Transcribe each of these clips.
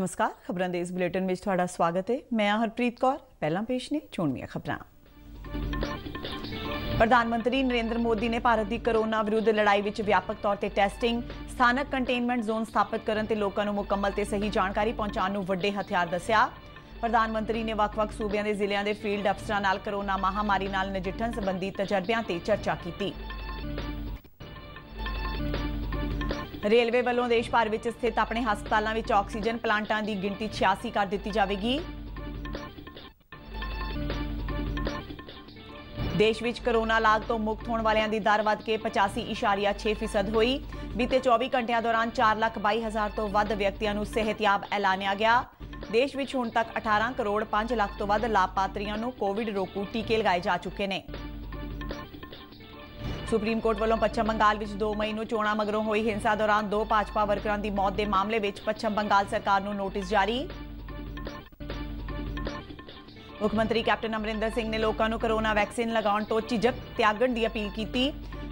ਨਮਸਕਾਰ ਖਬਰਾਂ ਦੇ ਇਸ ਬੁਲੇਟਿਨ ਵਿੱਚ ਤੁਹਾਡਾ ਸਵਾਗਤ ਹੈ ਮੈਂ ਹਰਪ੍ਰੀਤ ਕੌਰ ਪਹਿਲਾਂ ਪੇਸ਼ ਨੇ ਚੋਣਵੀਆਂ ਖਬਰਾਂ ਪ੍ਰਧਾਨ ਮੰਤਰੀ ਨਰਿੰਦਰ ਮੋਦੀ ਨੇ ਭਾਰਤ ਦੀ ਕਰੋਨਾ ਵਿਰੁੱਧ ਲੜਾਈ ਵਿੱਚ ਵਿਆਪਕ ਤੌਰ ਤੇ ਟੈਸਟਿੰਗ, ਸਥਾਨਕ ਕੰਟੇਨਮੈਂਟ ਜ਼ੋਨ ਸਥਾਪਿਤ ਕਰਨ ਤੇ ਲੋਕਾਂ ਨੂੰ ਮੁਕੰਮਲ ਤੇ ਸਹੀ ਜਾਣਕਾਰੀ ਪਹੁੰਚਾਉਣ ਨੂੰ ਵੱਡੇ ਹਥਿਆਰ ਦੱਸਿਆ। ਪ੍ਰਧਾਨ ਮੰਤਰੀ ਨੇ ਵੱਖ-ਵੱਖ ਸੂਬਿਆਂ ਦੇ ਜ਼ਿਲ੍ਹਿਆਂ ਦੇ ਫੀਲਡ ਅਫਸਰਾਂ ਨਾਲ ਕਰੋਨਾ ਮਹਾਮਾਰੀ ਨਾਲ ਨਜਿੱਠਣ ਸੰਬੰਧੀ ਤਜਰਬਿਆਂ ਤੇ ਚਰਚਾ ਕੀਤੀ। ਰੇਲਵੇ ਵੱਲੋਂ ਦੇਸ਼ ਭਰ ਵਿੱਚ ਸਥਿਤ ਆਪਣੇ ਹਸਪਤਾਲਾਂ ਵਿੱਚ ਆਕਸੀਜਨ ਪਲਾਂਟਾਂ ਦੀ ਗਿਣਤੀ 86 ਕਰ ਦਿੱਤੀ ਜਾਵੇਗੀ ਦੇਸ਼ ਵਿੱਚ ਕਰੋਨਾ ਲਾਗ ਤੋਂ ਮੁਕਤ ਹੋਣ ਵਾਲਿਆਂ ਦੀ ਦਰ ਵਧ ਕੇ 85.6% ਹੋਈ ਬੀਤੇ 24 ਘੰਟਿਆਂ ਦੌਰਾਨ 422000 ਤੋਂ ਵੱਧ ਵਿਅਕਤੀਆਂ ਨੂੰ ਸਿਹਤਯਾਬ ਐਲਾਨਿਆ ਗਿਆ ਦੇਸ਼ ਵਿੱਚ ਹੁਣ ਤੱਕ 18 ਕਰੋੜ 5 ਲੱਖ ਤੋਂ ਵੱਧ ਲਾਭਪਾਤਰੀਆਂ ਨੂੰ ਕੋਵਿਡ ਰੋਕੂ ਟੀਕੇ ਲਗਾਏ ਜਾ ਚੁੱਕੇ ਨੇ ਸੁਪਰੀਮ ਕੋਰਟ ਵੱਲੋਂ ਪੱਛਮ ਬੰਗਾਲ ਵਿੱਚ 2 ਮਈ ਨੂੰ ਚੋਣਾਂ ਮਗਰੋਂ ਹੋਈ ਹਿੰਸਾ ਦੌਰਾਨ ਦੋ ਭਾਜਪਾ ਵਰਕਰਾਂ ਦੀ ਮੌਤ ਦੇ ਮਾਮਲੇ ਵਿੱਚ ਪੱਛਮ ਬੰਗਾਲ ਸਰਕਾਰ ਨੂੰ ਨੋਟਿਸ ਜਾਰੀ ਮੁੱਖ ਮੰਤਰੀ ਕੈਪਟਨ ਅਮਰਿੰਦਰ ਸਿੰਘ ਨੇ ਲੋਕਾਂ ਨੂੰ ਕਰੋਨਾ ਵੈਕਸੀਨ ਲਗਾਉਣ ਤੋਂ ਝਿਜਕ ਤਿਆਗਣ ਦੀ ਅਪੀਲ ਕੀਤੀ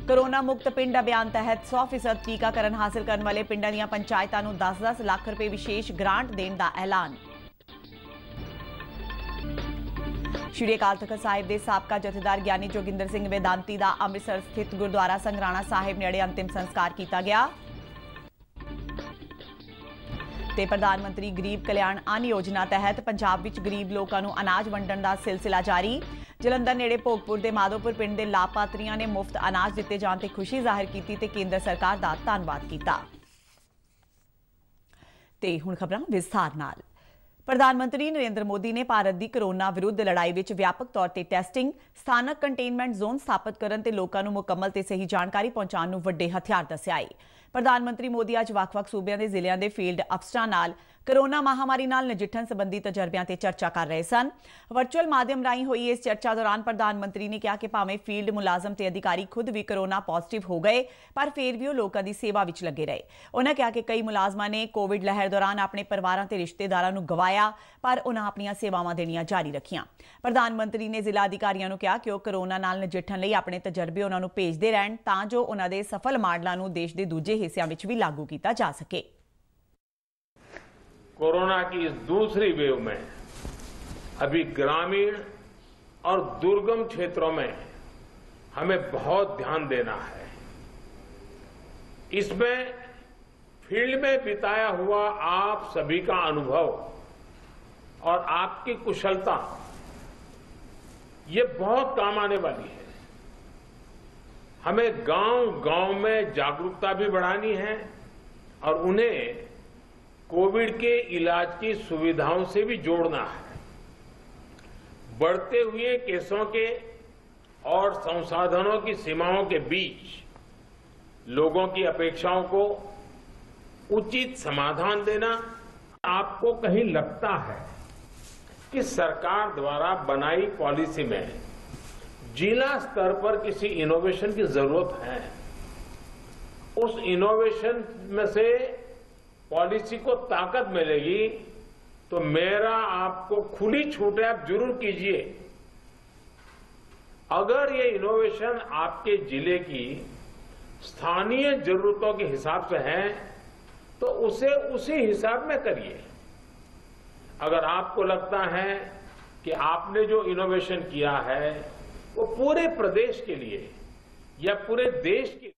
ਕਰੋਨਾ ਮੁਕਤ ਪਿੰਡ ਅਭਿਆਨ ਤਹਿਤ 100% ਟੀਕਾਕਰਨ ਹਾਸਲ ਕਰਨ ਵਾਲੇ ਪਿੰਡਾਂ ਦੀਆਂ ਪੰਚਾਇਤਾਂ ਨੂੰ 10-10 ਲੱਖ ਰੁਪਏ ਵਿਸ਼ੇਸ਼ ਗ੍ਰਾਂਟ ਦੇਣ ਦਾ ਐਲਾਨ ਸ਼੍ਰੀ ਅਕਾਲ ਤਖਤ ਸਾਹਿਬ ਦੇ ਸਾਬਕਾ ਜਥੇਦਾਰ ਗਿਆਨੀ ਜੋਗਿੰਦਰ ਸਿੰਘ ਵੇਦਾਂਤੀ ਦਾ ਅੰਮ੍ਰਿਤਸਰ ਸਥਿਤ ਗੁਰਦੁਆਰਾ ਸੰਗਰਾਣਾ ਸਾਹਿਬ ਨੇੜੇ ਅੰਤਿਮ ਸੰਸਕਾਰ ਕੀਤਾ ਗਿਆ ਤੇ ਪ੍ਰਧਾਨ ਮੰਤਰੀ ਗਰੀਬ ਕਲਿਆਣ ਆਨ ਯੋਜਨਾ ਤਹਿਤ ਪੰਜਾਬ ਵਿੱਚ ਗਰੀਬ ਲੋਕਾਂ ਨੂੰ ਅਨਾਜ ਵੰਡਣ ਦਾ ਸਿਲਸਿਲਾ ਜਾਰੀ ਜਲੰਧਰ ਨੇੜੇ ਭੋਗਪੁਰ ਦੇ ਮਾਧੋਪੁਰ ਪਿੰਡ ਦੇ ਲਾਭਪਾਤਰੀਆਂ ਨੇ ਮੁਫਤ ਅਨਾਜ ਦਿੱਤੇ ਜਾਣ ਤੇ ਖੁਸ਼ੀ ਜ਼ਾਹਿਰ ਕੀਤੀ ਤੇ ਕੇਂਦਰ ਸਰਕਾਰ ਦਾ ਧੰਨਵਾਦ ਕੀਤਾ ਤੇ ਹੁਣ ਖਬਰਾਂ ਵਿਸਥਾਰ ਨਾਲ ਪ੍ਰਧਾਨ ਮੰਤਰੀ ਨਰਿੰਦਰ ਮੋਦੀ ਨੇ ਭਾਰਤ ਦੀ ਕਰੋਨਾ ਵਿਰੁੱਧ ਲੜਾਈ ਵਿੱਚ ਵਿਆਪਕ ਤੌਰ ਤੇ ਟੈਸਟਿੰਗ, ਸਥਾਨਕ ਕੰਟੇਨਮੈਂਟ ਜ਼ੋਨ ਸਥਾਪਿਤ ਕਰਨ ਤੇ ਲੋਕਾਂ ਨੂੰ ਮੁਕੰਮਲ ਤੇ ਸਹੀ ਜਾਣਕਾਰੀ ਪਹੁੰਚਾਉਣ ਨੂੰ ਵੱਡੇ ਹਥਿਆਰ ਦੱਸਿਆ ਹੈ। ਪ੍ਰਧਾਨ ਮੰਤਰੀ ਮੋਦੀ ਅੱਜ ਵੱਖ-ਵੱਖ ਸੂਬਿਆਂ ਦੇ ਜ਼ਿਲ੍ਹਿਆਂ ਦੇ ਫੀਲਡ ਅਫਸਰਾਂ ਨਾਲ ਕਰੋਨਾ ਮਹਾਮਾਰੀ ਨਾਲ ਨਜਿੱਠਣ ਸੰਬੰਧੀ ਤਜਰਬਿਆਂ ਤੇ ਚਰਚਾ ਕਰ ਰਹੇ ਸਨ ਵਰਚੁਅਲ ਮਾਧਿਅਮ ਰਾਹੀਂ ਹੋਈ ਇਸ ਚਰਚਾ ਦੌਰਾਨ ਪ੍ਰਧਾਨ ਮੰਤਰੀ ਨੇ ਕਿਹਾ ਕਿ ਭਾਵੇਂ ਫੀਲਡ ਮੁਲਾਜ਼ਮ ਤੇ ਅਧਿਕਾਰੀ ਖੁਦ ਵੀ ਕਰੋਨਾ ਪੋਜ਼ਿਟਿਵ ਹੋ ਗਏ ਪਰ ਫਿਰ ਵੀ ਉਹ ਲੋਕਾਂ ਦੀ ਸੇਵਾ ਵਿੱਚ ਲੱਗੇ ਰਹੇ ਉਹਨਾਂ ਕਿਹਾ ਕਿ ਕਈ ਮੁਲਾਜ਼ਮਾਂ ਨੇ ਕੋਵਿਡ ਲਹਿਰ ਦੌਰਾਨ ਆਪਣੇ ਪਰਿਵਾਰਾਂ ਤੇ ਰਿਸ਼ਤੇਦਾਰਾਂ ਨੂੰ ਗਵਾਇਆ ਪਰ ਉਹਨਾਂ ਆਪਣੀਆਂ ਸੇਵਾਵਾਂ ਦੇਣੀਆਂ ਜਾਰੀ ਰੱਖੀਆਂ ਪ੍ਰਧਾਨ ਮੰਤਰੀ ਨੇ ਜ਼ਿਲ੍ਹਾ ਅਧਿਕਾਰੀਆਂ ਨੂੰ ਕਿਹਾ ਕਿ ਉਹ ਕਰੋਨਾ ਨਾਲ ਨਜਿੱਠਣ ਲਈ ਆਪਣੇ ਤਜਰਬੇ ਉਹਨਾਂ ਨੂੰ ਭੇਜਦੇ ਰਹਿਣ ਤਾਂ ਜੋ ਉਹਨਾਂ ਦੇ ਸਫਲ ਮਾਡਲਾਂ ਨੂੰ ਦੇਸ਼ ਦੇ ਦੂਜੇ ਹਿੱਸਿਆਂ ਵਿੱਚ ਵੀ ਲਾਗੂ ਕੀਤਾ ਜਾ ਸਕੇ कोरोना की इस दूसरी वेव में अभी ग्रामीण और दुर्गम क्षेत्रों में हमें बहुत ध्यान देना है इसमें फील्ड में बिताया हुआ आप सभी का अनुभव और आपकी कुशलता ये बहुत काम आने वाली है हमें गांव गांव में जागरूकता भी बढ़ानी है और उन्हें कोविड के इलाज की सुविधाओं से भी जोड़ना है बढ़ते हुए केसों के और संसाधनों की सीमाओं के बीच लोगों की अपेक्षाओं को उचित समाधान देना आपको कहीं लगता है कि सरकार द्वारा बनाई पॉलिसी में जिला स्तर पर किसी इनोवेशन की जरूरत है उस इनोवेशन में से पॉलिसी को ताकत मिलेगी तो मेरा आपको खुली छूट है आप जरूर कीजिए अगर ये इनोवेशन आपके जिले की स्थानीय जरूरतों के हिसाब से है तो उसे उसी हिसाब में करिए अगर आपको लगता है कि आपने जो इनोवेशन किया है वो पूरे प्रदेश के लिए या पूरे देश के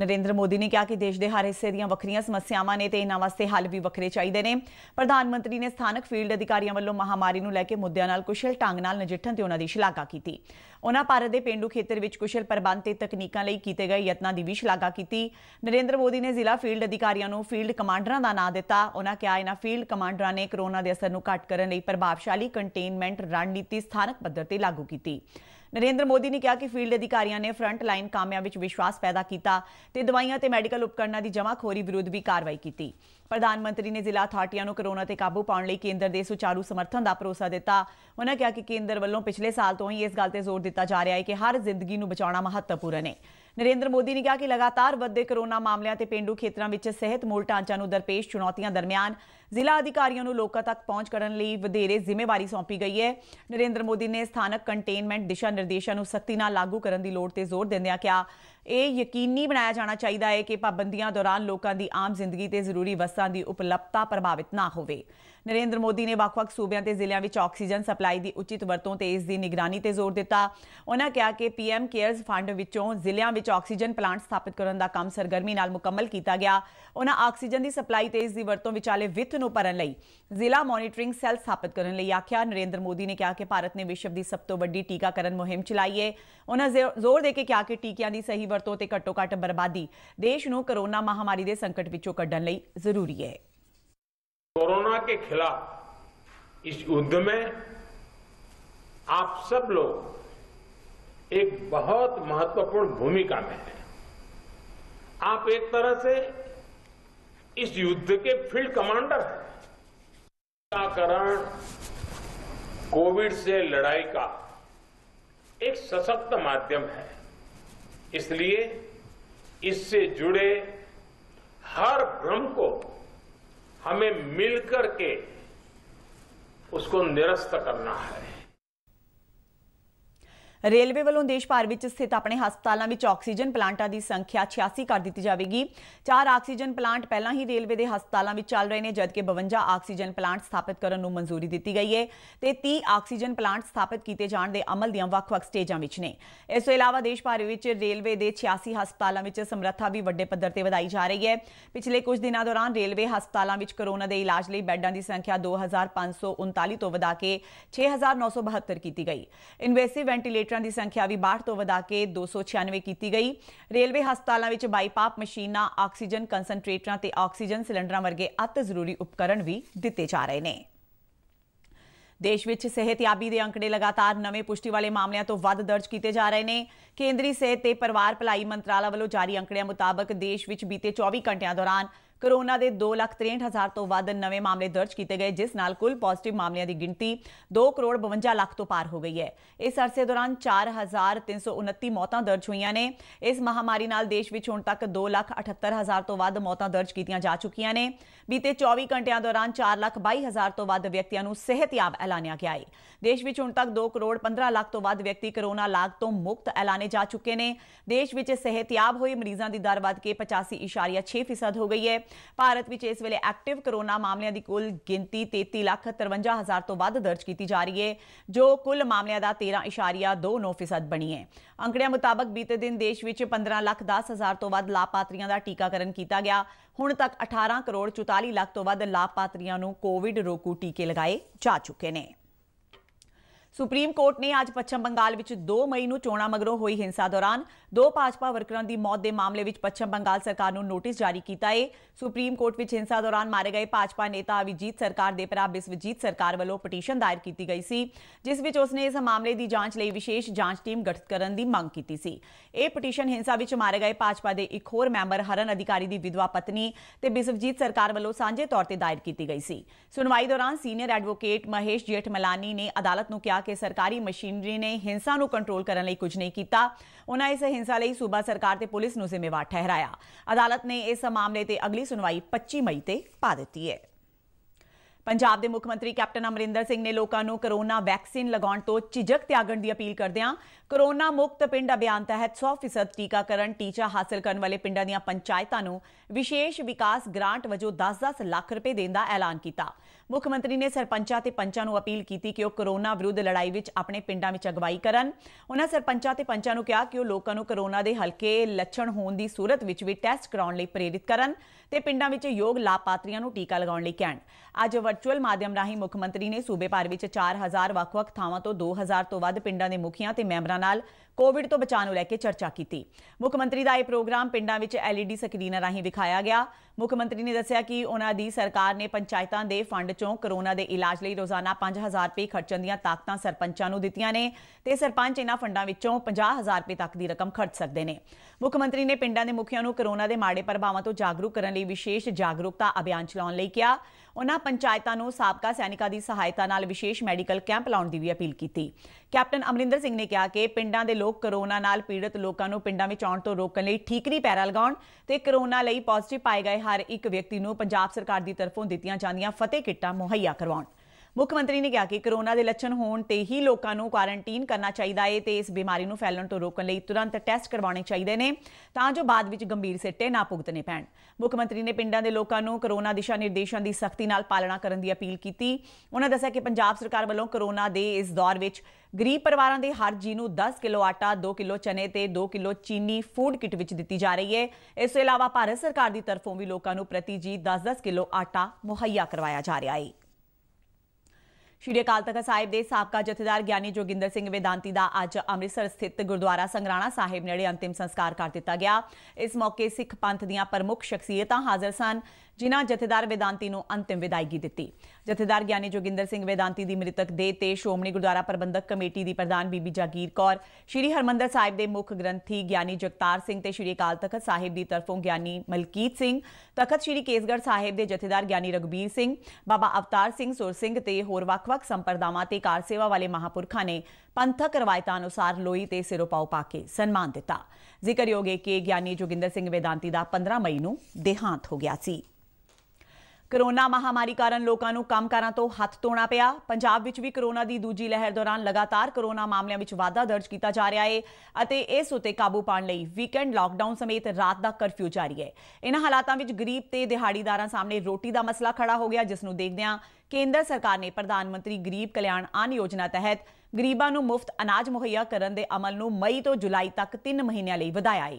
ਨਰਿੰਦਰ ਮੋਦੀ ਨੇ ਕਿਹਾ ਕਿ ਦੇਸ਼ ਦੇ ਹਰ ਹਿੱਸੇ ਦੀਆਂ ਵੱਖਰੀਆਂ ਸਮੱਸਿਆਵਾਂ ਨੇ ਤੇ ਇਹਨਾਂ ਵਾਸਤੇ ਹੱਲ ਵੀ ਵੱਖਰੇ ਚਾਹੀਦੇ ਨੇ ਪ੍ਰਧਾਨ ਮੰਤਰੀ ਨੇ ਸਥਾਨਕ ਫੀਲਡ ਅਧਿਕਾਰੀਆਂ ਵੱਲੋਂ ਮਹਾਮਾਰੀ ਨੂੰ ਲੈ ਕੇ ਮੁੱਦਿਆਂ ਨਾਲ ਕੁਸ਼ਲ ਢੰਗ ਨਾਲ ਨਜਿੱਠਣ ਤੇ ਉਹਨਾਂ ਦੀ ਸ਼ਲਾਘਾ ਕੀਤੀ ਉਹਨਾਂ ਭਾਰਤ ਦੇ ਪਿੰਡੂ ਖੇਤਰ ਵਿੱਚ ਕੁਸ਼ਲ ਪ੍ਰਬੰਧ ਤੇ ਤਕਨੀਕਾਂ ਲਈ ਕੀਤੇ ਗਏ ਯਤਨਾਂ ਦੀ ਵੀ ਸ਼ਲਾਘਾ ਕੀਤੀ ਨਰਿੰਦਰ ਮੋਦੀ ਨੇ ਜ਼ਿਲ੍ਹਾ ਫੀਲਡ ਅਧਿਕਾਰੀਆਂ ਨੂੰ ਫੀਲਡ ਕਮਾਂਡਰਾਂ ਦਾ ਨਾਮ ਦਿੱਤਾ ਉਹਨਾਂ ਕਿਹਾ ਇਹਨਾਂ ਫੀਲਡ ਕਮਾਂਡਰਾਂ ਨੇ ਕਰੋਨਾ ਦੇ ਅਸਰ ਨੂੰ ਘਟ ਕਰਨ ਲਈ ਪ੍ਰਭਾਵਸ਼ਾਲੀ ਕੰਟੇਨਮੈਂਟ ਰਣਨੀਤੀ ਸਥਾਨਕ ਪੱਧਰ ਤੇ ਲਾਗੂ ਕੀਤੀ ਨਰਿੰਦਰ ਮੋਦੀ ਨੇ ਕਿਹਾ ਕਿ ਫੀਲਡ ਅਧਿਕਾਰੀਆਂ ਨੇ ਫਰੰਟ ਲਾਈਨ ਕਾਮਿਆਂ ਵਿੱਚ ਵਿਸ਼ਵਾਸ ਪੈਦਾ ਕੀਤਾ ਤੇ ਦਵਾਈਆਂ ਤੇ ਮੈਡੀਕਲ ਉਪਕਰਨਾਂ ਦੀ ਜਮਾਖੋਰੀ ਵਿਰੁੱਧ ਵੀ ਕਾਰਵਾਈ ਕੀਤੀ ਪ੍ਰਧਾਨ ਮੰਤਰੀ ਨੇ ਜ਼ਿਲ੍ਹਾ ਅਥਾਰਟੀਆਂ ਨੂੰ ਕਰੋਨਾ ਤੇ ਕਾਬੂ ਪਾਉਣ ਲਈ ਕੇਂਦਰ ਦੇ ਸੁਚਾਰੂ ਸਮਰਥਨ ਦਾ ਭਰੋਸਾ ਦਿੱਤਾ ਉਹਨਾਂ ਕਿਹਾ ਕਿ ਕੇਂਦਰ ਵੱਲੋਂ ਪਿਛਲੇ ਸਾਲ ਤੋਂ ਹੀ ਇਸ ਗੱਲ ਤੇ ਜ਼ੋਰ ਦਿੱਤਾ ਜਾ ਰਿਹਾ ਹੈ ਕਿ ਹਰ ਜ਼ਿੰਦਗੀ ਨੂੰ ਬਚਾਉਣਾ ਮਹੱਤਵਪੂਰਨ ਹੈ ਨਰਿੰਦਰ ਮੋਦੀ ਨੇ ਕਿਹਾ ਕਿ ਲਗਾਤਾਰ ਵੱਧਦੇ ਕਰੋਨਾ ਮਾਮਲਿਆਂ ਤੇ ਪਿੰਡੂ ਖੇਤਰਾਂ ਵਿੱਚ ਸਿਹਤ ਮੂਲ ਢਾਂਚਾ ਨੂੰ ਦਰਪੇਸ਼ ਚੁਣੌਤੀਆਂ ਦਰਮਿਆਨ ਜ਼ਿਲ੍ਹਾ ਅਧਿਕਾਰੀਆਂ ਨੂੰ ਲੋਕਾਂ ਤੱਕ ਪਹੁੰਚ ਕਰਨ ਲਈ ਵਧੇਰੇ ਜ਼ਿੰਮੇਵਾਰੀ ਸੌਂਪੀ ਗਈ ਹੈ ਨਰਿੰਦਰ ਮੋਦੀ ਨੇ ਸਥਾਨਕ ਕੰਟੇਨਮੈਂਟ ਦਿਸ਼ਾ ਨਿਰਦੇਸ਼ਾਂ ਨੂੰ ਸਖਤੀ ਨਾਲ ਲਾਗੂ ਕਰਨ ਦੀ ਲੋੜ ਤੇ ਜ਼ੋਰ ਦਿੰਦਿਆਂ ਕਿਹਾ ਇਹ ਯਕੀਨੀ ਬਣਾਇਆ ਜਾਣਾ ਚਾਹੀਦਾ ਹੈ ਕਿ ਪਾਬੰਦੀਆਂ ਦੌਰਾਨ ਲੋਕਾਂ ਦੀ ਆਮ ਜ਼ਿੰਦਗੀ ਤੇ ਜ਼ਰੂਰੀ ਵਸਤਾਂ ਦੀ ਉਪਲਬਧਤਾ ਪ੍ਰਭਾਵਿਤ ਨਾ ਹੋਵੇ ਨਰਿੰਦਰ ਮੋਦੀ ਨੇ ਵੱਖ-ਵੱਖ ਸੂਬਿਆਂ ਤੇ ਜ਼ਿਲ੍ਹਿਆਂ ਵਿੱਚ ਆਕਸੀਜਨ ਸਪਲਾਈ ਦੀ ਉਚਿਤ ਵਰਤੋਂ ਤੇ ਇਸ ਦੀ ਨਿਗਰਾਨੀ ਤੇ ਜ਼ੋਰ ਦਿੱਤਾ ਉਹਨਾਂ ਕਿਹਾ ਕਿ ਪੀਐਮ ਕੇਅਰਸ ਫੰਡ ਵਿੱਚੋਂ ਜ਼ਿਲ੍ਹਿਆਂ ਵਿੱਚ ਆਕਸੀਜਨ ਪਲਾਂਟ ਸਥਾਪਿਤ ਕਰਨ ਦਾ ਕੰਮ ਸਰਗਰਮੀ ਨਾਲ ਮੁਕੰਮਲ ਕੀਤਾ ਗਿਆ ਉਹਨਾਂ ਆਕਸੀਜਨ ਦੀ ਸਪਲਾਈ ਤੇ ਇਸ ਦੀ ਵਰਤੋਂ ਵਿਚਾਲੇ ਵਿਤ ਨੂੰ ਭਰਨ ਲਈ ਜ਼ਿਲ੍ਹਾ ਮੋਨੀਟਰਿੰਗ ਸੈੱਲ ਸਥਾਪਿਤ ਕਰਨ ਲਈ ਆਖਿਆ ਨਰਿੰਦਰ ਮੋਦੀ ਨੇ ਕਿਹਾ ਕਿ ਭਾਰਤ ਨੇ ਵਿਸ਼ਵ ਦੀ ਸਭ ਤੋਂ ਵੱਡੀ ਟੀਕਾਕਰਨ ਮੁਹਿੰਮ ਚਲਾਈ ਹੈ ਉਹਨਾਂ ਜ਼ੋਰ ਦੇ ਕੇ ਕਿਹਾ ਕਿ ਟੀਕਿਆਂ ਦੀ ਸਹੀ ਵਰਤੋਂ ਤੇ ਘੱਟੋ-ਘੱਟ ਬਰਬਾਦੀ ਦੇਸ਼ ਨੂੰ ਕਰੋਨਾ ਮਹਾਮਾਰੀ ਦੇ ਸੰਕਟ ਵਿੱਚੋਂ ਕੱਢਣ ਲਈ ਜ਼ਰੂਰੀ ਹੈ कोरोना के खिलाफ इस युद्ध में आप सब लोग एक बहुत महत्वपूर्ण भूमिका में हैं आप एक तरह से इस युद्ध के फील्ड कमांडर हैं टीकाकरण कोविड से लड़ाई का एक सशक्त माध्यम है इसलिए इससे जुड़े हर भ्रम को हमें मिलकर के उसको निरस्त करना है ਰੇਲਵੇ ਵੱਲੋਂ ਦੇਸ਼ ਭਰ ਵਿੱਚ ਸਥਿਤ ਆਪਣੇ ਹਸਪਤਾਲਾਂ ਵਿੱਚ ਆਕਸੀਜਨ ਪਲਾਂਟਾਂ ਦੀ ਸੰਖਿਆ 86 ਕਰ ਦਿੱਤੀ ਜਾਵੇਗੀ ਚਾਰ ਆਕਸੀਜਨ ਪਲਾਂਟ ਪਹਿਲਾਂ ਹੀ ਰੇਲਵੇ ਦੇ ਹਸਪਤਾਲਾਂ ਵਿੱਚ ਚੱਲ ਰਹੇ ਨੇ ਜਦਕਿ 52 ਆਕਸੀਜਨ ਪਲਾਂਟ ਸਥਾਪਿਤ ਕਰਨ ਨੂੰ ਮਨਜ਼ੂਰੀ ਦਿੱਤੀ ਗਈ ਹੈ ਤੇ 30 ਆਕਸੀਜਨ ਪਲਾਂਟ ਸਥਾਪਿਤ ਕੀਤੇ ਜਾਣ ਦੇ ਅਮਲ ਦੀਆਂ ਵੱਖ-ਵੱਖ ਸਟੇਜਾਂ ਵਿੱਚ ਨੇ ਇਸ ਤੋਂ ਇਲਾਵਾ ਦੇਸ਼ ਭਰ ਵਿੱਚ ਰੇਲਵੇ ਦੇ 86 ਹਸਪਤਾਲਾਂ ਵਿੱਚ ਸਮਰੱਥਾ ਵੀ ਵੱਡੇ ਪੱਧਰ ਤੇ ਵਧਾਈ ਜਾ ਰਹੀ ਹੈ ਪਿਛਲੇ ਕੁਝ ਦਿਨਾਂ ਦੌਰਾਨ ਰੇਲਵੇ ਹਸਪਤਾਲਾਂ ਵਿੱਚ ਕੋਰੋਨਾ ਦੇ ਇਲਾਜ ਲਈ ਬੈੱਡਾਂ ਦੀ ਸੰਖਿਆ 2539 ਤੋਂ ਵਧਾ ਕੇ 6972 ਕੀਤੀ ਗਈ ਇਨਵੇਸਿਵ ਵੈਂਟੀਲੇਟਰ ਆਪਰੇਟਰਾਂ ਦੀ ਸੰਖਿਆ ਵੀ 62 ਤੋਂ ਵਧਾ ਕੇ 296 ਕੀਤੀ ਗਈ ਰੇਲਵੇ ਹਸਪਤਾਲਾਂ ਵਿੱਚ ਬਾਈਪਾਪ ਮਸ਼ੀਨਾਂ ਆਕਸੀਜਨ ਕਨਸੈਂਟਰੇਟਰਾਂ ਤੇ ਆਕਸੀਜਨ ਸਿਲੰਡਰਾਂ ਵਰਗੇ ਅਤ ਜ਼ਰੂਰੀ ਉਪਕਰਣ ਵੀ ਦਿੱਤੇ ਜਾ ਰਹੇ ਨੇ ਦੇਸ਼ ਵਿੱਚ ਸਿਹਤਯਾਬੀ ਦੇ ਅੰਕੜੇ ਲਗਾਤਾਰ ਨਵੇਂ ਪੁਸ਼ਟੀ ਵਾਲੇ ਮਾਮਲਿਆਂ ਤੋਂ ਵੱਧ ਦਰਜ ਕੀਤੇ ਜਾ ਰਹੇ ਨੇ ਕੇਂਦਰੀ ਸਿਹਤ ਤੇ ਪਰਿਵਾਰ ਭਲਾਈ ਮੰਤਰਾਲਾ ਵੱਲੋਂ ਜਾਰੀ ਅੰਕੜਿਆਂ ਮੁਤਾਬਕ ਦੇਸ਼ ਵਿੱਚ ਬੀਤੇ 24 ਘੰਟਿਆਂ ਦੌਰਾਨ ਕਰੋਨਾ ਦੇ 2,63,000 ਤੋਂ ਵੱਧ ਨਵੇਂ ਮਾਮਲੇ ਦਰਜ ਕੀਤੇ ਗਏ ਜਿਸ ਨਾਲ ਕੁੱਲ ਪੋਜ਼ਿਟਿਵ ਮਾਮਲਿਆਂ ਦੀ ਗਿਣਤੀ 2 ਕਰੋੜ 52 ਲੱਖ ਤੋਂ ਪਾਰ ਹੋ ਗਈ ਹੈ ਇਸ ਅਰਸੇ ਦੌਰਾਨ 4,329 ਮੌਤਾਂ ਦਰਜ ਹੋਈਆਂ ਨੇ ਇਸ ਮਹਾਮਾਰੀ ਨਾਲ ਦੇਸ਼ ਵਿੱਚ ਹੁਣ ਤੱਕ 2,78,000 ਤੋਂ ਵੱਧ ਮੌਤਾਂ ਦਰਜ ਕੀਤੀਆਂ ਜਾ ਚੁੱਕੀਆਂ ਨੇ ਬੀਤੇ 24 ਘੰਟਿਆਂ ਦੌਰਾਨ 4,22,000 ਤੋਂ ਵੱਧ ਵਿਅਕਤੀਆਂ ਨੂੰ ਸਿਹਤਯਾਬ ਐਲਾਨਿਆ ਗਿਆ ਹੈ ਦੇਸ਼ ਵਿੱਚ ਹੁਣ ਤੱਕ 2 ਕਰੋੜ 15 ਲੱਖ ਤੋਂ ਵੱਧ ਵਿਅਕਤੀ ਕਰੋਨਾ ਲਾਗ ਤੋਂ ਮੁਕਤ ਐਲਾਨੇ ਜਾ ਚੁੱਕੇ ਨੇ ਦੇਸ਼ ਵਿੱਚ ਸਿਹਤਯਾਬ ਹੋਏ ਮਰੀਜ਼ਾਂ ਦੀ ਦਰ ਵੱਧ ਕੇ 85.6% ਹੋ ਗਈ ਹੈ ਭਾਰਤ ਵਿੱਚ ਇਸ ਵੇਲੇ ਐਕਟਿਵ ਕਰੋਨਾ ਮਾਮਲਿਆਂ ਦੀ ਕੁੱਲ ਗਿਣਤੀ 33,53,000 ਤੋਂ ਵੱਧ ਦਰਜ ਕੀਤੀ ਜਾ ਰਹੀ ਹੈ ਜੋ ਕੁੱਲ ਮਾਮਲਿਆਂ ਦਾ 13.29% ਬਣੀ ਹੈ ਅੰਕੜਿਆਂ ਮੁਤਾਬਕ ਬੀਤੇ ਦਿਨ ਦੇਸ਼ ਵਿੱਚ 15,10,000 ਤੋਂ ਵੱਧ ਲਾਭਪਾਤਰੀਆਂ ਦਾ ਟੀਕਾਕਰਨ ਕੀਤਾ ਗਿਆ ਹੁਣ ਤੱਕ 18 ਕਰੋੜ 44 ਲੱਖ ਤੋਂ ਵੱਧ ਲਾਭਪਾਤਰੀਆਂ ਨੂੰ ਕੋਵਿਡ ਰੋਕੂ ਟੀਕੇ ਲਗਾਏ ਜਾ ਚੁੱਕੇ ਨੇ ਸੁਪਰੀਮ ਕੋਰਟ ਨੇ ਅੱਜ ਪੱਛਮ ਬੰਗਾਲ ਵਿੱਚ 2 ਮਈ ਨੂੰ ਚੋਣਾ ਮਗਰੋਂ ਹੋਈ ਹਿੰਸਾ ਦੌਰਾਨ ਦੋ ਭਾਜਪਾ ਵਰਕਰਾਂ ਦੀ ਮੌਤ ਦੇ ਮਾਮਲੇ ਵਿੱਚ ਪੱਛਮ ਬੰਗਾਲ ਸਰਕਾਰ ਨੂੰ ਨੋਟਿਸ ਜਾਰੀ ਕੀਤਾ ਹੈ ਸੁਪਰੀਮ ਕੋਰਟ ਵਿੱਚ ਹਿੰਸਾ ਦੌਰਾਨ ਮਾਰੇ ਗਏ ਭਾਜਪਾ ਨੇਤਾ ਅਵਿਜੀਤ ਸਰਕਾਰ ਦੇ ਭਰਾ ਬਿਸਵਜੀਤ ਸਰਕਾਰ ਵੱਲੋਂ ਪਟੀਸ਼ਨ ਦਾਇਰ ਕੀਤੀ ਗਈ ਸੀ ਜਿਸ ਵਿੱਚ ਉਸਨੇ ਇਸ ਮਾਮਲੇ ਦੀ ਜਾਂਚ ਲਈ ਵਿਸ਼ੇਸ਼ ਜਾਂਚ ਟੀਮ ਗਠਿਤ ਕਰਨ ਦੀ ਮੰਗ ਕੀਤੀ ਸੀ ਇਹ ਪਟੀਸ਼ਨ ਹਿੰਸਾ ਵਿੱਚ ਮਾਰੇ ਗਏ ਭਾਜਪਾ ਦੇ ਇੱਕ ਹੋਰ ਮੈਂਬਰ ਹਰਨ ਅਧਿਕਾਰੀ ਦੀ ਵਿਧਵਾ ਪਤਨੀ ਤੇ ਬਿਸਵਜੀਤ ਸਰਕਾਰ ਵੱਲੋਂ ਸਾਂਝੇ ਤੌਰ ਤੇ ਦਾਇਰ ਕੀਤੀ ਗਈ ਸੀ ਸੁਣਵਾਈ ਦੌਰਾਨ ਸੀਨੀਅਰ ਐਡਵੋਕੇਟ ਮਹੇਸ਼ ਜੇਠ ਮਲਾਨੀ ਨੇ ਅਦਾਲਤ ਨੂੰ ਕਿਹਾ ਕਿ ਸਰਕਾਰੀ ਮਸ਼ੀਨਰੀ ਨੇ ਹਿੰਸਾ ਨੂੰ ਕੰਟਰੋਲ ਕਰਨ ਲਈ ਕੁਝ ਨਹੀਂ ਕੀਤਾ ਉਹਨਾਂ ਇਸ ਹਿੰਸਾ ਲਈ ਸੂਬਾ ਸਰਕਾਰ ਤੇ ਪੁਲਿਸ ਨੂੰ ਜ਼ਿੰਮੇਵਾਰ ਠਹਿਰਾਇਆ ਅਦਾਲਤ ਨੇ ਇਸ ਮਾਮਲੇ ਤੇ ਅਗਲੀ ਸੁਣਵਾਈ 25 ਮਈ ਤੇ ਪਾ ਦਿੱਤੀ ਹੈ ਪੰਜਾਬ ਦੇ ਮੁੱਖ ਮੰਤਰੀ ਕੈਪਟਨ ਅਮਰਿੰਦਰ ਸਿੰਘ ਨੇ ਲੋਕਾਂ ਨੂੰ ਕਰੋਨਾ ਵੈਕਸੀਨ ਲਗਾਉਣ ਤੋਂ ਝਿਜਕ ਤਿਆਗਣ ਦੀ ਅਪੀਲ ਕਰਦਿਆਂ ਕਰੋਨਾ ਮੁਕਤ ਪਿੰਡ ਅਭਿਆਨ ਤਹਿਤ 100% ਟੀਕਾਕਰਨ ਟੀਚਾ ਹਾਸਲ ਕਰਨ ਵਾਲੇ ਪਿੰਡਾਂ ਦੀਆਂ ਪੰਚਾਇਤਾਂ ਨੂੰ ਵਿਸ਼ੇਸ਼ ਵਿਕਾਸ ਗ੍ਰਾਂਟ ਵਜੋਂ 10-10 ਲੱਖ ਰੁਪਏ ਦੇਣ ਦਾ ਐਲਾਨ ਕੀਤਾ ਮੁੱਖ ਮੰਤਰੀ ਨੇ ਸਰਪੰਚਾਂ ਤੇ ਪੰਚਾਂ ਨੂੰ ਅਪੀਲ ਕੀਤੀ ਕਿ ਉਹ ਕਰੋਨਾ ਵਿਰੁੱਧ ਲੜਾਈ ਵਿੱਚ ਆਪਣੇ ਪਿੰਡਾਂ ਵਿੱਚ ਅਗਵਾਈ ਕਰਨ ਉਹਨਾਂ ਸਰਪੰਚਾਂ ਤੇ ਪੰਚਾਂ ਨੂੰ ਕਿਹਾ ਕਿ ਉਹ ਲੋਕਾਂ ਨੂੰ ਕਰੋਨਾ ਦੇ ਹਲਕੇ ਲੱਛਣ ਹੋਣ ਦੀ ਸੂਰਤ ਵਿੱਚ ਵੀ ਟੈਸਟ ਕਰਾਉਣ ਲਈ ਪ੍ਰੇਰਿਤ ਕਰਨ ਤੇ ਪਿੰਡਾਂ ਵਿੱਚ ਯੋਗ ਲਾਭਪਾਤਰੀਆਂ ਨੂੰ ਟੀਕਾ ਲਗਾਉਣ ਲਈ ਕਹਿਣ ਅੱਜ ਵਰਚੁਅਲ ਮਾਧਿਅਮ ਰਾਹੀਂ ਮੁੱਖ ਮੰਤਰੀ ਨੇ ਸੂਬੇ ਭਰ ਵਿੱਚ 4000 ਵੱਖ-ਵੱਖ ਥਾਵਾਂ ਤੋਂ 2000 ਤੋਂ ਵੱਧ ਪਿੰਡਾਂ ਦੇ ਮੁਖੀਆਂ ਤੇ ਮੈਂਬਰਾਂ Gracias. ਕੋਵਿਡ ਤੋਂ ਬਚਾਅ ਨੂੰ ਲੈ ਕੇ ਚਰਚਾ ਕੀਤੀ ਮੁੱਖ ਮੰਤਰੀ ਦਾ ਇਹ ਪ੍ਰੋਗਰਾਮ ਪਿੰਡਾਂ ਵਿੱਚ ਐਲਈਡੀ e ਸਕਰੀਨਾਂ ਰਾਹੀਂ ਵਿਖਾਇਆ ਗਿਆ ਮੁੱਖ ਮੰਤਰੀ ਨੇ ਦੱਸਿਆ ਕਿ ਉਹਨਾਂ ਦੀ ਸਰਕਾਰ ਨੇ ਪੰਚਾਇਤਾਂ ਦੇ ਫੰਡ ਚੋਂ ਕਰੋਨਾ ਦੇ ਇਲਾਜ ਲਈ ਰੋਜ਼ਾਨਾ 5000 ਰੁਪਏ ਖਰਚਣ ਦੀਆਂ ਤਾਕਤਾਂ ਸਰਪੰਚਾਂ ਨੂੰ ਦਿੱਤੀਆਂ ਨੇ ਤੇ ਸਰਪੰਚ ਇਹਨਾਂ ਫੰਡਾਂ ਵਿੱਚੋਂ 50000 ਰੁਪਏ ਤੱਕ ਦੀ ਰਕਮ ਖਰਚ ਸਕਦੇ ਨੇ ਮੁੱਖ ਮੰਤਰੀ ਨੇ ਪਿੰਡਾਂ ਦੇ ਮੁਖੀਆਂ ਨੂੰ ਕਰੋਨਾ ਦੇ ਮਾੜੇ ਪ੍ਰਭਾਵਾਂ ਤੋਂ ਜਾਗਰੂਕ ਕਰਨ ਲਈ ਵਿਸ਼ੇਸ਼ ਜਾਗਰੂਕਤਾ ਅਭਿਆਨ ਚਲਾਉਣ ਲਈ ਕਿਹਾ ਉਹਨਾਂ ਪੰਚਾਇਤਾਂ ਨੂੰ ਸਾਬਕਾ ਸੈਨਿਕਾਂ ਦੀ ਸਹਾਇਤਾ ਨਾਲ ਵਿਸ਼ੇਸ਼ ਮੈਡੀਕਲ ਕੈਂਪ ਲਾਉਣ ਦੀ ਵੀ ਅਪੀਲ ਕੀਤੀ ਕੈਪਟਨ ਅਮਰਿੰਦਰ ਸਿੰਘ ਨੇ ਕਿਹਾ ਕਿ ਪਿੰਡਾਂ ਦੇ ਲੋਕ ਕਰੋਨਾ ਨਾਲ ਪੀੜਤ ਲੋਕਾਂ ਨੂੰ ਪਿੰਡਾਂ ਵਿੱਚ ਆਉਣ ਤੋਂ ਰੋਕਣ ਲਈ ਠੀਕਰੀ ਪੈਰਾ ਲਗਾਉਣ ਤੇ ਕਰੋਨਾ ਲਈ ਪੋਜ਼ਿਟਿਵ ਪਾਏ ਗਏ ਹਰ ਇੱਕ ਵਿਅਕਤੀ ਨੂੰ ਪੰਜਾਬ ਸਰਕਾਰ ਦੀ ਤਰਫੋਂ ਦਿੱਤੀਆਂ ਜਾਂਦੀਆਂ ਫਤਿਹ ਕਿੱਟਾਂ ਮੁਹੱਈਆ ਕਰਵਾਉਣ ਮੁੱਖ ਮੰਤਰੀ ਨੇ ਕਿਹਾ ਕਿ ਕਰੋਨਾ ਦੇ ਲੱਛਣ ਹੋਣ ਤੇ ਹੀ ਲੋਕਾਂ ਨੂੰ ਕੁਆਰੰਟਾਈਨ ਕਰਨਾ ਚਾਹੀਦਾ ਹੈ ਤੇ ਇਸ ਬਿਮਾਰੀ ਨੂੰ ਫੈਲਣ ਤੋਂ ਰੋਕਣ ਲਈ ਤੁਰੰਤ ਟੈਸਟ ਕਰਵਾਉਣੇ ਚਾਹੀਦੇ ਨੇ ਤਾਂ ਜੋ ਬਾਅਦ ਵਿੱਚ ਗੰਭੀਰ ਸਿੱਟੇ ਨਾ ਭੁਗਤਨੇ ਪੈਣ ਮੁੱਖ ਮੰਤਰੀ ਨੇ ਪਿੰਡਾਂ ਦੇ ਲੋਕਾਂ ਨੂੰ ਕਰੋਨਾ ਦਿਸ਼ਾ ਨਿਰਦੇਸ਼ਾਂ ਦੀ ਸਖਤੀ ਨਾਲ ਪਾਲਣਾ ਕਰਨ ਦੀ ਅਪੀਲ ਕੀਤੀ ਉਹਨਾਂ ਦੱਸਿਆ ਕਿ ਪੰਜਾਬ ਸਰਕਾਰ ਵੱਲੋਂ ਕਰੋਨਾ ਦੇ ਇਸ ਦੌਰ ਵਿੱਚ ਗਰੀਬ ਪਰਿਵਾਰਾਂ ਦੇ ਹਰ ਜੀ ਨੂੰ 10 ਕਿਲੋ ਆਟਾ 2 ਕਿਲੋ ਚਨੇ ਤੇ 2 ਕਿਲੋ ਚੀਨੀ ਫੂਡ ਕਿਟ ਵਿੱਚ ਦਿੱਤੀ ਜਾ ਰਹੀ ਹੈ ਇਸ ਤੋਂ ਇਲਾਵਾ ਭਾਰਤ ਸਰਕਾਰ ਦੀ ਤਰਫੋਂ ਵੀ ਲੋਕਾਂ ਨੂੰ ਪ੍ਰਤੀ ਜੀ 10-10 ਕਿਲੋ ਆਟਾ ਮੁਹੱਈਆ ਕਰਵਾਇਆ ਜਾ ਰਿਹਾ ਹੈ ਸ਼੍ਰੀ ਅਕਾਲ ਤਖਤ ਸਾਹਿਬ ਦੇ ਸਾਬਕਾ ਜਥੇਦਾਰ ਗਿਆਨੀ ਜੋਗਿੰਦਰ ਸਿੰਘ ਵਿਦਾਂਤੀ ਦਾ ਅੱਜ ਅੰਮ੍ਰਿਤਸਰ ਸਥਿਤ ਗੁਰਦੁਆਰਾ ਸੰਗਰਾਣਾ ਸਾਹਿਬ ਨੇੜੇ ਅੰਤਿਮ ਸੰਸਕਾਰ ਕਰ ਦਿੱਤਾ ਗਿਆ ਇਸ ਮੌਕੇ ਸਿੱਖ ਪੰਥ ਦੀਆਂ ਪ੍ਰਮੁੱਖ ਸ਼ਖਸੀਅਤਾਂ ਹਾਜ਼ਰ ਸਨ ਜਿਨ੍ਹਾਂ ਜਥੇਦਾਰ ਵਿਦਾਂਤੀ ਨੂੰ ਅੰਤਿਮ ਵਿਦਾਇਗੀ ਦਿੱਤੀ ਜਥੇਦਾਰ ਗਿਆਨੀ ਜੋਗਿੰਦਰ ਸਿੰਘ ਵਿਦਾਂਤੀ ਦੀ ਮ੍ਰਿਤਕ ਦੇਹ ਤੇ ਸ਼ੋਮਣੀ ਗੁਰਦੁਆਰਾ ਪ੍ਰਬੰਧਕ ਕਮੇਟੀ ਦੀ ਪ੍ਰਧਾਨ ਬੀਬੀ ਜਾਗੀਰ ਕੌਰ ਸ਼੍ਰੀ ਹਰਮੰਦਰ ਸਾਹਿਬ ਦੇ ਮੁੱਖ ਗ੍ਰੰਥੀ ਗਿਆਨੀ ਜਗਤਾਰ ਸਿੰਘ ਤੇ ਸ਼੍ਰੀ ਕਾਲ ਤਖਤ ਸਾਹਿਬ ਦੀ ਤਰਫੋਂ ਗਿਆਨੀ ਮਲਕੀਤ ਸਿੰਘ ਤਖਤ ਸ਼੍ਰੀ ਕੇਸਗੜ੍ਹ ਸਾਹਿਬ ਦੇ ਜਥੇਦਾਰ ਗਿਆਨੀ ਰਗਬੀਰ ਸਿੰਘ ਬਾਬਾ ਅਵਤਾਰ ਸਿੰਘ ਸੁਰ ਸਿੰਘ ਤੇ ਹੋਰ ਵੱਖ-ਵੱਖ ਸੰਪਰਦਾਵਾਂ ਤੇ ਕਾਰ ਸੇਵਾ ਵਾਲੇ ਮਹਾਪੁਰਖਾਂ ਨੇ ਪੰਥਕ ਰਵਾਇਤਾਂ ਅਨੁਸਾਰ ਲੋਈ ਤੇ ਸਿਰੋਪਾਉ ਪਾ ਕੇ ਸਨਮਾਨ ਦਿੱਤਾ ਜ਼ਿਕਰਯੋਗ ਹੈ ਕਿ ਗਿਆਨੀ ਜੋਗਿੰਦਰ ਸਿੰਘ ਵਿਦਾਂਤੀ ਦਾ 15 ਮਈ ਨੂੰ ਦੇਹਾਂਤ ਹੋ ਗਿਆ ਸੀ ਕਰੋਨਾ ਮਹਾਮਾਰੀ ਕਾਰਨ ਲੋਕਾਂ ਨੂੰ ਕੰਮਕਾਰਾਂ ਤੋਂ ਹੱਥ ਧੋਣਾ ਪਿਆ ਪੰਜਾਬ ਵਿੱਚ ਵੀ ਕਰੋਨਾ ਦੀ ਦੂਜੀ ਲਹਿਰ ਦੌਰਾਨ ਲਗਾਤਾਰ ਕਰੋਨਾ ਮਾਮਲਿਆਂ ਵਿੱਚ ਵਾਧਾ ਦਰਜ ਕੀਤਾ ਜਾ ਰਿਹਾ ਹੈ ਅਤੇ ਇਸ ਉਤੇ ਕਾਬੂ ਪਾਉਣ ਲਈ ਵੀਕਐਂਡ ਲਾਕਡਾਊਨ ਸਮੇਤ ਰਾਤ ਦਾ ਕਰਫਿਊ ਜਾਰੀ ਹੈ ਇਹਨਾਂ ਹਾਲਾਤਾਂ ਵਿੱਚ ਗਰੀਬ ਤੇ ਦਿਹਾੜੀਦਾਰਾਂ ਸਾਹਮਣੇ ਰੋਟੀ ਦਾ ਮਸਲਾ ਖੜਾ ਹੋ ਗਿਆ ਜਿਸ ਨੂੰ ਦੇਖਦਿਆਂ ਕੇਂਦਰ ਸਰਕਾਰ ਨੇ ਪ੍ਰਧਾਨ ਮੰਤਰੀ ਗਰੀਬ ਕਲਿਆਣ ਆਨ ਯੋਜਨਾ ਤਹਿਤ ਗਰੀਬਾਂ ਨੂੰ ਮੁਫਤ ਅਨਾਜ ਮੁਹੱਈਆ ਕਰਨ ਦੇ ਅਮਲ ਨੂੰ ਮਈ ਤੋਂ ਜੁਲਾਈ ਤੱਕ 3 ਮਹੀਨਿਆਂ ਲਈ ਵਧਾਇਆ ਹੈ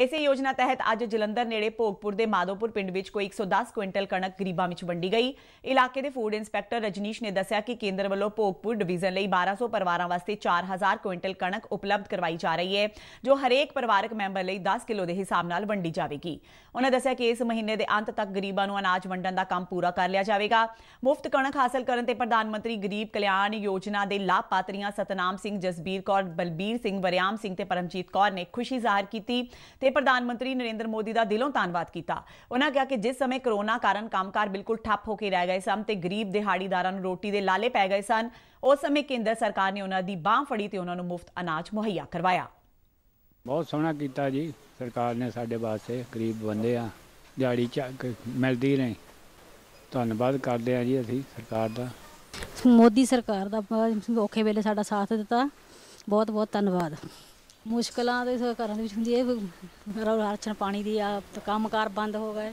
ਇਸੇ ਯੋਜਨਾ ਤਹਿਤ ਅੱਜ ਜਲੰਧਰ ਨੇੜੇ ਭੋਗਪੁਰ ਦੇ ਮਾਦੋਪੁਰ ਪਿੰਡ ਵਿੱਚ ਕੋਈ 110 ਕੁਇੰਟਲ ਕਣਕ ਗਰੀਬਾਂ ਵਿੱਚ ਵੰਡੀ ਗਈ ਇਲਾਕੇ ਦੇ ਫੂਡ ਇੰਸਪੈਕਟਰ ਰਜਨੀਸ਼ ਨੇ ਦੱਸਿਆ ਕਿ ਕੇਂਦਰ ਵੱਲੋਂ ਭੋਗਪੁਰ ਡਿਵੀਜ਼ਨ ਲਈ 1200 ਪਰਿਵਾਰਾਂ ਵਾਸਤੇ 4000 ਕੁਇੰਟਲ ਕਣਕ ਉਪਲਬਧ ਕਰਵਾਈ ਜਾ ਰਹੀ ਹੈ ਜੋ ਹਰੇਕ ਪਰਿਵਾਰਕ ਮੈਂਬਰ ਲਈ 10 ਕਿਲੋ ਦੇ ਹਿਸਾਬ ਨਾਲ ਵੰਡੀ ਜਾਵੇਗੀ ਉਹਨਾਂ ਦੱਸਿਆ ਕਿ ਇਸ ਮਹੀਨੇ ਦੇ ਅੰਤ ਤੱਕ ਗਰੀਬਾਂ ਨੂੰ ਅਨਾਜ ਵੰਡਣ ਦਾ ਕੰਮ ਪੂਰਾ ਕਰ ਲਿਆ ਜਾਵੇਗਾ ਮੁਫਤ ਕਣਕ ਹਾਸਲ ਕਰਨ ਤੇ ਪ੍ਰਧਾਨ ਮੰਤਰੀ ਗਰੀਬ ਕਲਿਆਣ ਯੋਜਨਾ ਦੇ ਲਾਭਪਾਤਰੀਆਂ ਸਤਨਾਮ ਸਿੰਘ ਜਸਬੀਰ ਕੌਰ ਬਲਬੀਰ ਸਿੰਘ ਵਰਿਆਮ ਸਿੰਘ ਤੇ ਪਰਮਜੀਤ ਕੌਰ ਨੇ ਖੁਸ਼ੀ ਜ਼ਾਹਰ ਕੀਤੀ ਤੇ ਪ੍ਰਧਾਨ ਮੰਤਰੀ ਨਰਿੰਦਰ ਮੋਦੀ ਦਾ ਦਿਲੋਂ ਧੰਨਵਾਦ ਕੀਤਾ ਉਹਨਾਂ ਕਿਹਾ ਕਿ ਜਿਸ ਸਮੇਂ ਕਰੋਨਾ ਕਾਰਨ ਕੰਮਕਾਰ ਬਿਲਕੁਲ ਠੱਪ ਹੋ ਕੇ ਰਹਿ ਗਏ ਸਨ ਤੇ ਗਰੀਬ ਦਿਹਾੜੀਦਾਰਾਂ ਨੂੰ ਰੋਟੀ ਦੇ ਲਾਲੇ ਪੈ ਗਏ ਸਨ ਉਸ ਸਮੇਂ ਕੇਂਦਰ ਸਰਕਾਰ ਨੇ ਉਹਨਾਂ ਦੀ ਬਾਹ ਫੜੀ ਤੇ ਉਹਨਾਂ ਨੂੰ ਮੁਫਤ ਅਨਾਜ ਮੁਹੱਈਆ ਕਰਵਾਇਆ ਬਹੁਤ ਸੋਹਣਾ ਕੀਤਾ ਜੀ ਸਰਕਾਰ ਨੇ ਸਾਡੇ ਵਾਸਤੇ ਗਰੀਬ ਬੰਦੇ ਆ ਦਿਹਾੜੀ ਚ ਮਿਲਦੀ ਨਹੀਂ ਧੰਨਵਾਦ ਕਰਦੇ ਆ ਜੀ ਅਸੀਂ ਸਰਕਾਰ ਦਾ ਮੋਦੀ ਸਰਕਾਰ ਦਾ ਔਖੇ ਵੇਲੇ ਸਾਡਾ ਸਾਥ ਦਿੱਤਾ ਬਹੁਤ ਬਹੁਤ ਧੰਨਵਾਦ ਮੁਸ਼ਕਲਾਂ ਦੇ ਘਰਾਂ ਦੇ ਵਿੱਚ ਹੁੰਦੀ ਹੈ ਮੇਰਾ ਰਾਸ਼ਨ ਪਾਣੀ ਦੀ ਆ ਕੰਮਕਾਰ ਬੰਦ ਹੋ ਗਏ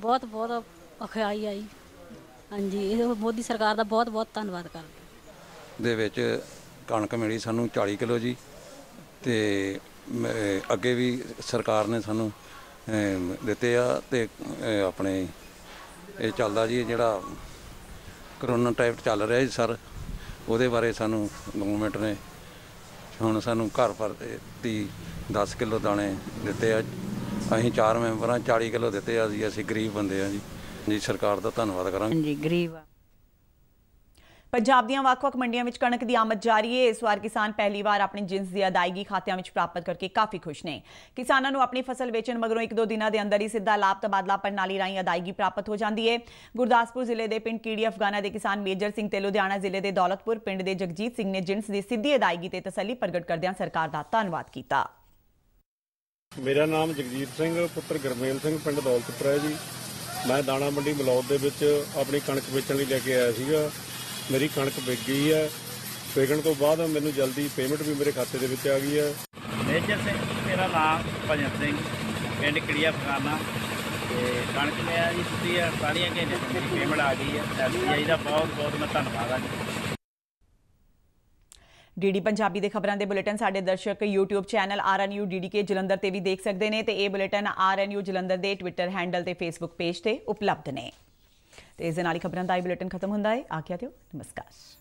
ਬਹੁਤ ਬਹੁਤ ਅਖਿਆਈ ਆਈ ਹਾਂਜੀ ਇਹ ਮੋਦੀ ਸਰਕਾਰ ਦਾ ਬਹੁਤ ਬਹੁਤ ਧੰਨਵਾਦ ਕਰਦੇ ਦੇ ਵਿੱਚ ਕਣਕ ਮਿਲੀ ਸਾਨੂੰ 40 ਕਿਲੋ ਜੀ ਤੇ ਅੱਗੇ ਵੀ ਸਰਕਾਰ ਨੇ ਸਾਨੂੰ ਦਿੱਤੇ ਆ ਤੇ ਆਪਣੇ ਇਹ ਚੱਲਦਾ ਜੀ ਜਿਹੜਾ ਕਰੋਨਾ ਟਾਈਪ ਚੱਲ ਰਿਹਾ ਜੀ ਸਰ ਉਹਦੇ ਬਾਰੇ ਸਾਨੂੰ ਗਵਰਨਮੈਂਟ ਨੇ ਹੁਣ ਸਾਨੂੰ ਘਰ ਪਰ ਤੇ 10 ਕਿਲੋ ਦਾਣੇ ਦਿੱਤੇ ਆ ਅਸੀਂ ਚਾਰ ਮੈਂਬਰਾਂ 40 ਕਿਲੋ ਦਿੱਤੇ ਆ ਜੀ ਅਸੀਂ ਗਰੀਬ ਬੰਦੇ ਆ ਜੀ ਜੀ ਸਰਕਾਰ ਦਾ ਧੰਨਵਾਦ ਕਰਾਂਗੇ ਜੀ ਗਰੀਬ ਆ ਪੰਜਾਬ ਦੀਆਂ ਵੱਖ-ਵੱਖ ਮੰਡੀਆਂ ਵਿੱਚ ਕਣਕ ਦੀ ਆਮਦ ਜਾਰੀ ਹੈ ਇਸ ਵਾਰ ਕਿਸਾਨ ਪਹਿਲੀ ਵਾਰ ਆਪਣੀ ਜਿੰਸ ਦੀ ਅਦਾਇਗੀ ਖਾਤਿਆਂ ਵਿੱਚ ਪ੍ਰਾਪਤ ਕਰਕੇ ਕਾਫੀ ਖੁਸ਼ ਨੇ ਕਿਸਾਨਾਂ ਨੂੰ ਆਪਣੀ ਫਸਲ ਵੇਚਣ ਮਗਰੋਂ ਇੱਕ ਦੋ ਦਿਨਾਂ ਦੇ ਅੰਦਰ ਹੀ ਸਿੱਧਾ ਲਾਭ ਤਬਾਦਲਾ ਪ੍ਰਣਾਲੀ ਰਾਹੀਂ ਅਦਾਇਗੀ ਪ੍ਰਾਪਤ ਹੋ ਜਾਂਦੀ ਹੈ ਗੁਰਦਾਸਪੁਰ ਜ਼ਿਲ੍ਹੇ ਦੇ ਪਿੰਡ ਕੀੜੀ ਅਫਗਾਨਾ ਦੇ ਕਿਸਾਨ ਮੇਜਰ ਸਿੰਘ ਤੇ ਲੁਧਿਆਣਾ ਜ਼ਿਲ੍ਹੇ ਦੇ ਦੌਲਤਪੁਰ ਪਿੰਡ ਦੇ ਜਗਜੀਤ ਸਿੰਘ ਨੇ ਜਿੰਸ ਦੀ ਸਿੱਧੀ ਅਦਾਇਗੀ ਤੇ ਤਸੱਲੀ ਪ੍ਰਗਟ ਕਰਦਿਆਂ ਸਰਕਾਰ ਦਾ ਧੰਨਵਾਦ ਕੀਤਾ ਮੇਰਾ ਨਾਮ ਜਗਜੀਤ ਸਿੰਘ ਪੁੱਤਰ ਗਰਮੇਲ ਸਿੰਘ ਪਿੰਡ ਦੌਲਤਪੁਰ ਹੈ ਜੀ ਮੈਂ ਦਾਣਾ ਮੰਡੀ ਮਲੌਦ ਦੇ ਵਿੱਚ ਆਪਣੀ ਕਣਕ ਵੇਚਣ ਲਈ ਲੈ ਕੇ ਆਇਆ ਸੀਗਾ ਮੇਰੀ ਕਣਕ ਵਿਕ ਗਈ ਹੈ ਵਿਕਣ ਤੋਂ ਬਾਅਦ ਮੈਨੂੰ ਜਲਦੀ ਪੇਮੈਂਟ ਵੀ ਮੇਰੇ ਖਾਤੇ ਦੇ ਵਿੱਚ ਆ ਗਈ ਹੈ ਮੇਜਰ ਸਿੰਘ ਮੇਰਾ ਨਾਮ ਭਜਨ ਸਿੰਘ ਪਿੰਡ ਕਿੜੀਆ ਫਗਾਨਾ ਤੇ ਕਣਕ ਲਿਆ ਜੀ ਤੁਸੀਂ ਸਾਰੀਆਂ ਕੇ ਚ ਮੇਰੀ ਪੇਮੈਂਟ ਆ ਗਈ ਹੈ ਐਸਬੀਆਈ ਦਾ ਬਹੁਤ ਬਹੁਤ ਮੈਂ ਧੰਨਵਾਦ ਆ ਜੀ ਡੀਡੀ ਪੰਜਾਬੀ ਦੇ ਖਬਰਾਂ ਦੇ ਬੁਲੇਟਿਨ ਸਾਡੇ ਦਰਸ਼ਕ YouTube channel RNU DDK Jalandhar ਤੇ ਵੀ ਦੇਖ ਸਕਦੇ ਨੇ ਤੇ ਇਹ ਬੁਲੇਟਿਨ RNU ਜਲੰਧਰ ਦੇ Twitter ਹੈਂਡਲ ਤੇ Facebook ਪੇਜ ਤੇ ਉਪਲਬਧ ਨੇ ਤੇ ਇਸ ਦੇ ਨਾਲ ਹੀ ਖਬਰਾਂ ਦਾ ਇਹ ਬੁਲੇਟਿਨ ਖਤਮ ਹੁੰਦਾ ਹੈ ਆਖਿਆ ਦਿਓ ਨਮਸਕਾਰ